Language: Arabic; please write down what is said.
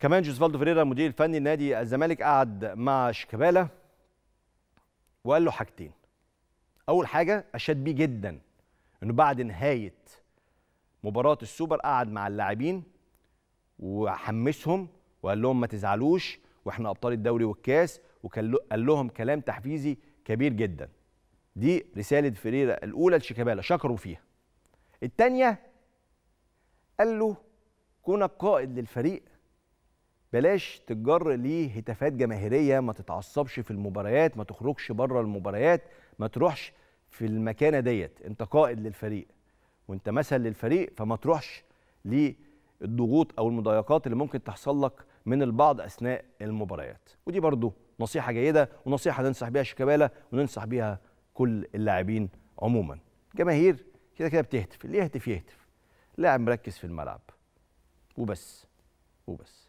كمان جوزفالدو فريرا المدير الفني لنادي الزمالك قعد مع شيكابالا وقال له حاجتين اول حاجه اشاد بيه جدا انه بعد نهايه مباراه السوبر قعد مع اللاعبين وحمسهم وقال لهم ما تزعلوش واحنا ابطال الدوري والكاس وقال لهم كلام تحفيزي كبير جدا دي رساله فريرا الاولى لشيكابالا شكروا فيها الثانيه قال له كونك قائد للفريق بلاش تتجر ليه هتافات جماهيريه ما تتعصبش في المباريات ما تخرجش بره المباريات ما تروحش في المكانه ديت انت قائد للفريق وانت مثل للفريق فما تروحش للضغوط او المضايقات اللي ممكن تحصل لك من البعض اثناء المباريات ودي برضو نصيحه جيده ونصيحه ننصح بيها شيكابالا وننصح بيها كل اللاعبين عموما جماهير كده كده بتهتف اللي يهتف يهتف لاعب مركز في الملعب وبس وبس